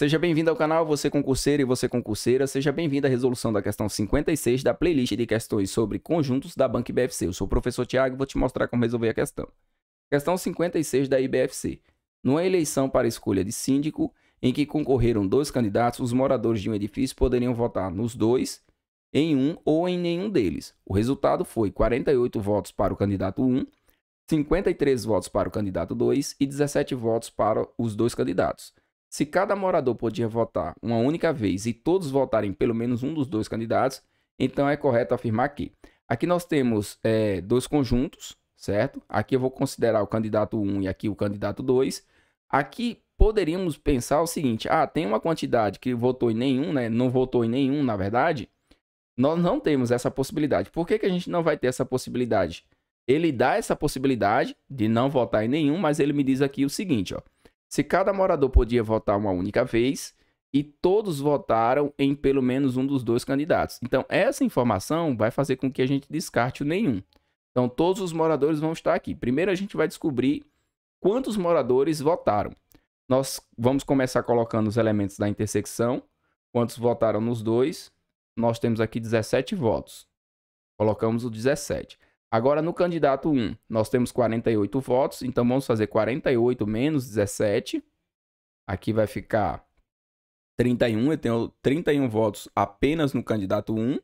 Seja bem-vindo ao canal, você concurseiro e você concurseira. Seja bem-vindo à resolução da questão 56 da playlist de questões sobre conjuntos da Banca IBFC. Eu sou o professor Tiago e vou te mostrar como resolver a questão. Questão 56 da IBFC. Numa eleição para escolha de síndico, em que concorreram dois candidatos, os moradores de um edifício poderiam votar nos dois, em um ou em nenhum deles. O resultado foi 48 votos para o candidato 1, 53 votos para o candidato 2 e 17 votos para os dois candidatos. Se cada morador podia votar uma única vez e todos votarem pelo menos um dos dois candidatos, então é correto afirmar que aqui nós temos é, dois conjuntos, certo? Aqui eu vou considerar o candidato 1 e aqui o candidato 2. Aqui poderíamos pensar o seguinte: ah, tem uma quantidade que votou em nenhum, né? Não votou em nenhum, na verdade. Nós não temos essa possibilidade. Por que, que a gente não vai ter essa possibilidade? Ele dá essa possibilidade de não votar em nenhum, mas ele me diz aqui o seguinte, ó se cada morador podia votar uma única vez e todos votaram em pelo menos um dos dois candidatos. Então, essa informação vai fazer com que a gente descarte o nenhum. Então, todos os moradores vão estar aqui. Primeiro, a gente vai descobrir quantos moradores votaram. Nós vamos começar colocando os elementos da intersecção. Quantos votaram nos dois? Nós temos aqui 17 votos. Colocamos o 17. Agora, no candidato 1, nós temos 48 votos, então vamos fazer 48 menos 17. Aqui vai ficar 31, eu tenho 31 votos apenas no candidato 1.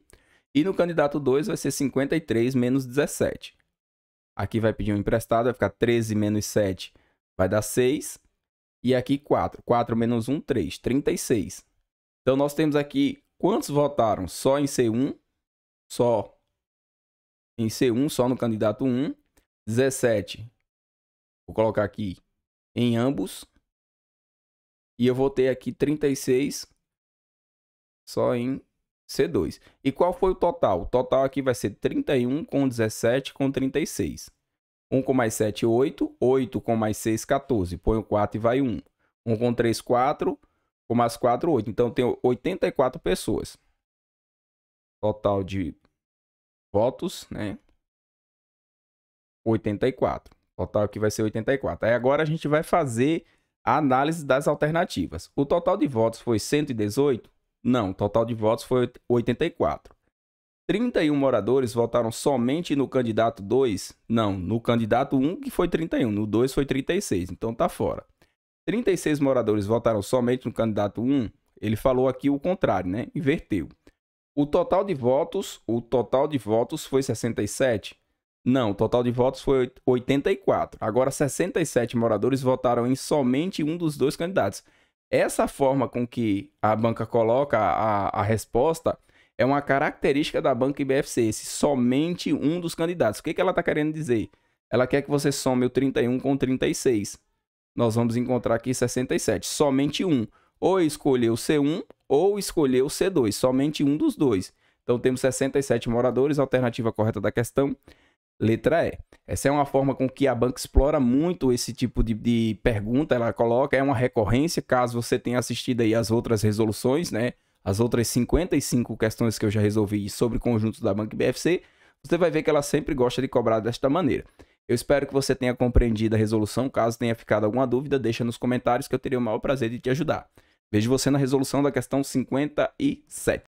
E no candidato 2 vai ser 53 menos 17. Aqui vai pedir um emprestado, vai ficar 13 menos 7, vai dar 6. E aqui 4. 4 menos 1, 3. 36. Então, nós temos aqui quantos votaram só em C1, só em C1, só no candidato 1. 17, vou colocar aqui em ambos. E eu vou ter aqui 36 só em C2. E qual foi o total? O total aqui vai ser 31 com 17 com 36. 1 com mais 7, 8. 8 com mais 6, 14. Põe o 4 e vai 1. 1 com 3, 4. Com mais 4, 8. Então, eu tenho 84 pessoas. Total de votos, né? 84. Total aqui vai ser 84. Aí agora a gente vai fazer a análise das alternativas. O total de votos foi 118? Não, o total de votos foi 84. 31 moradores votaram somente no candidato 2? Não, no candidato 1 que foi 31, no 2 foi 36, então tá fora. 36 moradores votaram somente no candidato 1, ele falou aqui o contrário, né? Inverteu. O total de votos, o total de votos foi 67. Não, o total de votos foi 84. Agora 67 moradores votaram em somente um dos dois candidatos. Essa forma com que a banca coloca a, a resposta é uma característica da banca IBFC, esse somente um dos candidatos. O que, que ela está querendo dizer? Ela quer que você some o 31 com 36. Nós vamos encontrar aqui 67, somente um. Ou escolher o C1 ou escolher o C2, somente um dos dois. Então temos 67 moradores, alternativa correta da questão, letra E. Essa é uma forma com que a banca explora muito esse tipo de, de pergunta, ela coloca, é uma recorrência, caso você tenha assistido aí as outras resoluções, né? As outras 55 questões que eu já resolvi sobre conjuntos da banca BFC, você vai ver que ela sempre gosta de cobrar desta maneira. Eu espero que você tenha compreendido a resolução. Caso tenha ficado alguma dúvida, deixa nos comentários que eu teria o maior prazer de te ajudar. Vejo você na resolução da questão 57.